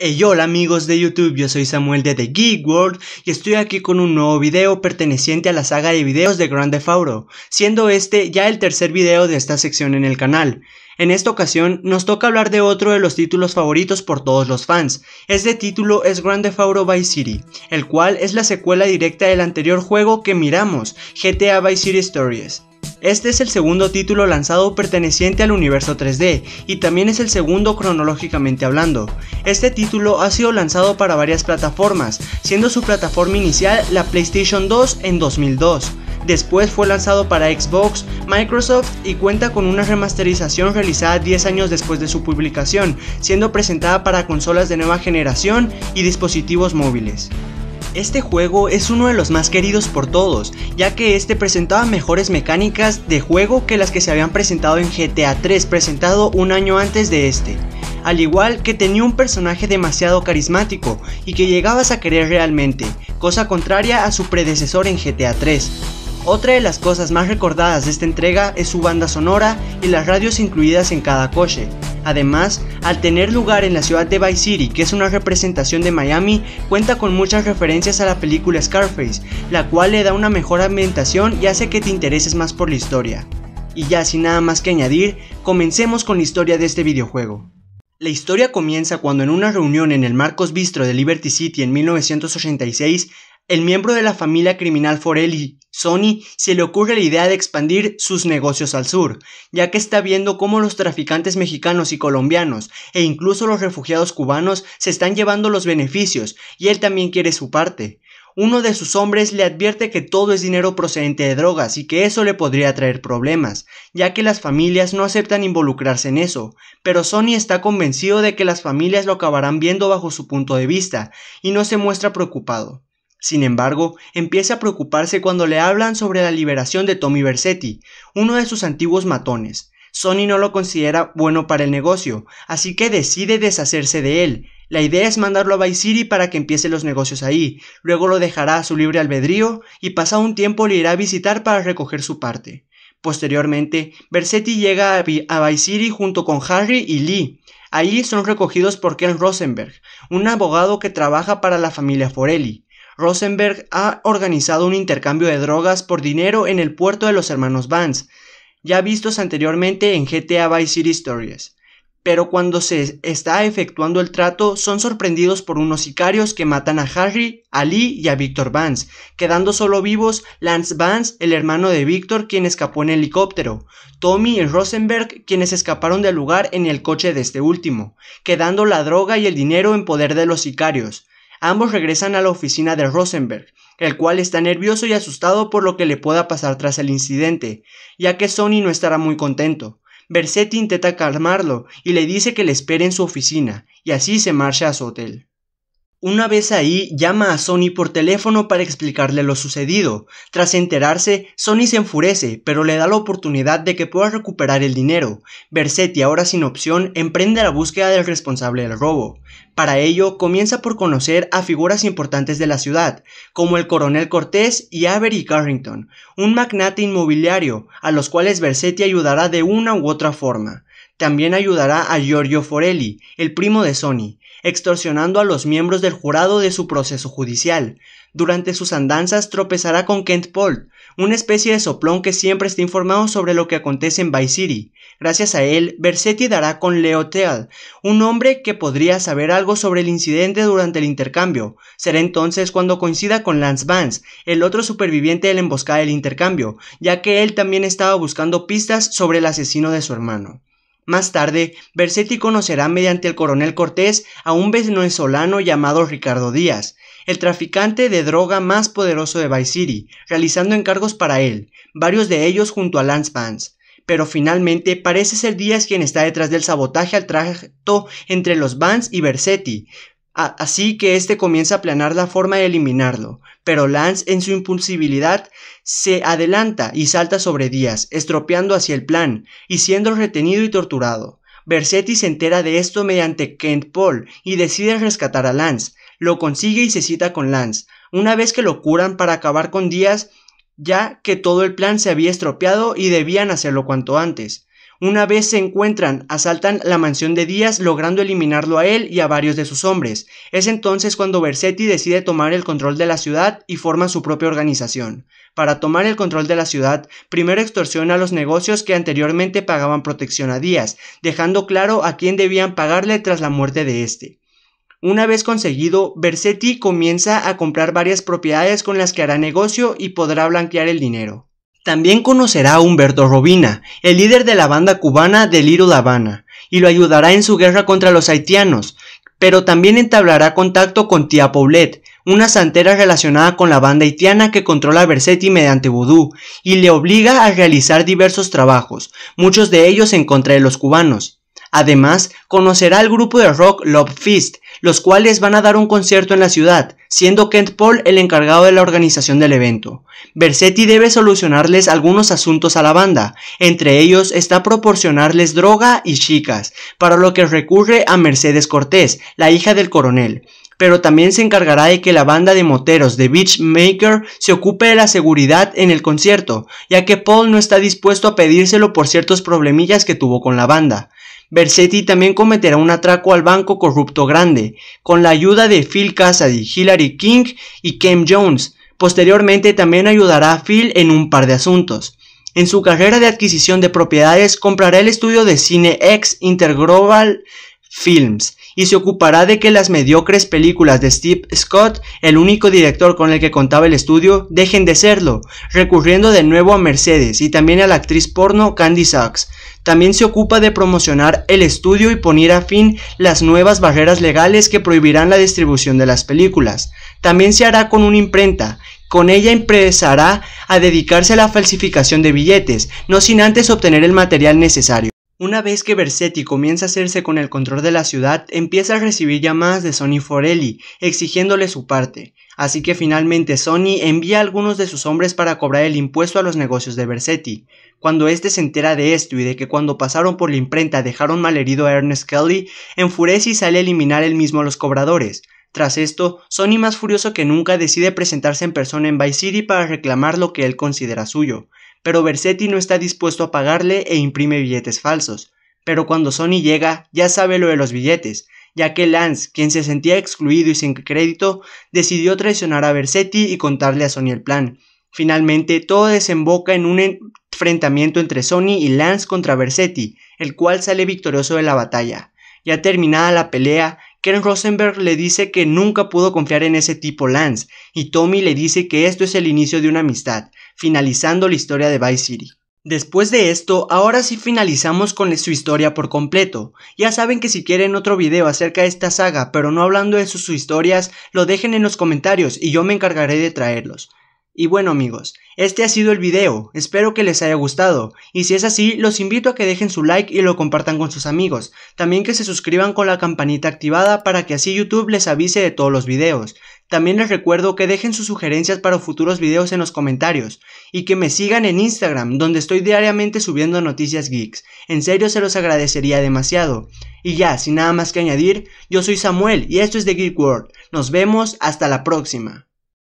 Hey hola amigos de YouTube, yo soy Samuel de The Geek World y estoy aquí con un nuevo video perteneciente a la saga de videos de Grand Theft Auto, siendo este ya el tercer video de esta sección en el canal. En esta ocasión nos toca hablar de otro de los títulos favoritos por todos los fans. Este título es Grand Theft Auto Vice City, el cual es la secuela directa del anterior juego que miramos, GTA Vice City Stories. Este es el segundo título lanzado perteneciente al universo 3D y también es el segundo cronológicamente hablando. Este título ha sido lanzado para varias plataformas, siendo su plataforma inicial la PlayStation 2 en 2002. Después fue lanzado para Xbox, Microsoft y cuenta con una remasterización realizada 10 años después de su publicación, siendo presentada para consolas de nueva generación y dispositivos móviles. Este juego es uno de los más queridos por todos, ya que este presentaba mejores mecánicas de juego que las que se habían presentado en GTA 3, presentado un año antes de este. Al igual que tenía un personaje demasiado carismático y que llegabas a querer realmente, cosa contraria a su predecesor en GTA 3. Otra de las cosas más recordadas de esta entrega es su banda sonora y las radios incluidas en cada coche, Además, al tener lugar en la ciudad de Vice City, que es una representación de Miami, cuenta con muchas referencias a la película Scarface, la cual le da una mejor ambientación y hace que te intereses más por la historia. Y ya sin nada más que añadir, comencemos con la historia de este videojuego. La historia comienza cuando en una reunión en el Marcos Bistro de Liberty City en 1986, el miembro de la familia criminal Forelli, Sony se le ocurre la idea de expandir sus negocios al sur, ya que está viendo cómo los traficantes mexicanos y colombianos e incluso los refugiados cubanos se están llevando los beneficios y él también quiere su parte. Uno de sus hombres le advierte que todo es dinero procedente de drogas y que eso le podría traer problemas, ya que las familias no aceptan involucrarse en eso, pero Sony está convencido de que las familias lo acabarán viendo bajo su punto de vista y no se muestra preocupado. Sin embargo, empieza a preocuparse cuando le hablan sobre la liberación de Tommy Bersetti, uno de sus antiguos matones. Sony no lo considera bueno para el negocio, así que decide deshacerse de él. La idea es mandarlo a Vice para que empiece los negocios ahí, luego lo dejará a su libre albedrío y pasado un tiempo le irá a visitar para recoger su parte. Posteriormente, Bersetti llega a Vice junto con Harry y Lee. Allí son recogidos por Ken Rosenberg, un abogado que trabaja para la familia Forelli. Rosenberg ha organizado un intercambio de drogas por dinero en el puerto de los hermanos Vance, ya vistos anteriormente en GTA Vice City Stories. Pero cuando se está efectuando el trato, son sorprendidos por unos sicarios que matan a Harry, a Lee y a Victor Vance, quedando solo vivos Lance Vance, el hermano de Victor, quien escapó en helicóptero, Tommy y Rosenberg, quienes escaparon del lugar en el coche de este último, quedando la droga y el dinero en poder de los sicarios. Ambos regresan a la oficina de Rosenberg, el cual está nervioso y asustado por lo que le pueda pasar tras el incidente, ya que Sony no estará muy contento. Bersetti intenta calmarlo y le dice que le espere en su oficina, y así se marcha a su hotel. Una vez ahí, llama a Sony por teléfono para explicarle lo sucedido. Tras enterarse, Sony se enfurece, pero le da la oportunidad de que pueda recuperar el dinero. Bersetti, ahora sin opción, emprende la búsqueda del responsable del robo. Para ello, comienza por conocer a figuras importantes de la ciudad, como el coronel Cortés y Avery Carrington, un magnate inmobiliario, a los cuales Bersetti ayudará de una u otra forma. También ayudará a Giorgio Forelli, el primo de Sony, extorsionando a los miembros del jurado de su proceso judicial. Durante sus andanzas tropezará con Kent Paul, una especie de soplón que siempre está informado sobre lo que acontece en Vice City. Gracias a él, Bersetti dará con Leo Teal, un hombre que podría saber algo sobre el incidente durante el intercambio. Será entonces cuando coincida con Lance Vance, el otro superviviente de la emboscada del intercambio, ya que él también estaba buscando pistas sobre el asesino de su hermano. Más tarde, Bersetti conocerá mediante el coronel Cortés a un venezolano llamado Ricardo Díaz, el traficante de droga más poderoso de Vice City, realizando encargos para él, varios de ellos junto a Lance Vance. Pero finalmente parece ser Díaz quien está detrás del sabotaje al trato entre los Vance y Bersetti, así que este comienza a planear la forma de eliminarlo, pero Lance en su impulsibilidad se adelanta y salta sobre Díaz, estropeando hacia el plan y siendo retenido y torturado. Bersetti se entera de esto mediante Kent Paul y decide rescatar a Lance, lo consigue y se cita con Lance. Una vez que lo curan para acabar con Díaz, ya que todo el plan se había estropeado y debían hacerlo cuanto antes. Una vez se encuentran, asaltan la mansión de Díaz logrando eliminarlo a él y a varios de sus hombres. Es entonces cuando Bersetti decide tomar el control de la ciudad y forma su propia organización. Para tomar el control de la ciudad, primero extorsiona los negocios que anteriormente pagaban protección a Díaz, dejando claro a quién debían pagarle tras la muerte de este. Una vez conseguido, Bersetti comienza a comprar varias propiedades con las que hará negocio y podrá blanquear el dinero. También conocerá a Humberto Robina, el líder de la banda cubana de Little Habana, y lo ayudará en su guerra contra los haitianos, pero también entablará contacto con Tía Paulette, una santera relacionada con la banda haitiana que controla Versetti mediante vudú, y le obliga a realizar diversos trabajos, muchos de ellos en contra de los cubanos. Además, conocerá al grupo de rock Love Fist, los cuales van a dar un concierto en la ciudad, siendo Kent Paul el encargado de la organización del evento. Bersetti debe solucionarles algunos asuntos a la banda, entre ellos está proporcionarles droga y chicas, para lo que recurre a Mercedes Cortés, la hija del coronel pero también se encargará de que la banda de moteros de Beachmaker se ocupe de la seguridad en el concierto, ya que Paul no está dispuesto a pedírselo por ciertos problemillas que tuvo con la banda. Bersetti también cometerá un atraco al banco corrupto grande, con la ayuda de Phil Cassidy, Hillary King y Kim Jones. Posteriormente también ayudará a Phil en un par de asuntos. En su carrera de adquisición de propiedades comprará el estudio de cine X Interglobal Films, y se ocupará de que las mediocres películas de Steve Scott, el único director con el que contaba el estudio, dejen de serlo, recurriendo de nuevo a Mercedes y también a la actriz porno Candy Sachs. También se ocupa de promocionar el estudio y poner a fin las nuevas barreras legales que prohibirán la distribución de las películas. También se hará con una imprenta, con ella empezará a dedicarse a la falsificación de billetes, no sin antes obtener el material necesario. Una vez que Bersetti comienza a hacerse con el control de la ciudad, empieza a recibir llamadas de Sonny Forelli, exigiéndole su parte, así que finalmente Sonny envía a algunos de sus hombres para cobrar el impuesto a los negocios de Bersetti. Cuando este se entera de esto y de que cuando pasaron por la imprenta dejaron malherido a Ernest Kelly, enfurece y sale a eliminar él mismo a los cobradores. Tras esto, Sonny más furioso que nunca decide presentarse en persona en Vice City para reclamar lo que él considera suyo pero Bersetti no está dispuesto a pagarle e imprime billetes falsos. Pero cuando Sony llega, ya sabe lo de los billetes, ya que Lance, quien se sentía excluido y sin crédito, decidió traicionar a Bersetti y contarle a Sony el plan. Finalmente, todo desemboca en un enfrentamiento entre Sony y Lance contra Bersetti, el cual sale victorioso de la batalla. Ya terminada la pelea, Ken Rosenberg le dice que nunca pudo confiar en ese tipo Lance, y Tommy le dice que esto es el inicio de una amistad, finalizando la historia de Vice City. Después de esto, ahora sí finalizamos con su historia por completo. Ya saben que si quieren otro video acerca de esta saga, pero no hablando de sus, historias, lo dejen en los comentarios y yo me encargaré de traerlos. Y bueno amigos, este ha sido el video, espero que les haya gustado, y si es así, los invito a que dejen su like y lo compartan con sus amigos, también que se suscriban con la campanita activada para que así YouTube les avise de todos los videos. También les recuerdo que dejen sus sugerencias para futuros videos en los comentarios y que me sigan en Instagram, donde estoy diariamente subiendo noticias geeks. En serio se los agradecería demasiado. Y ya, sin nada más que añadir, yo soy Samuel y esto es The Geek World. Nos vemos hasta la próxima.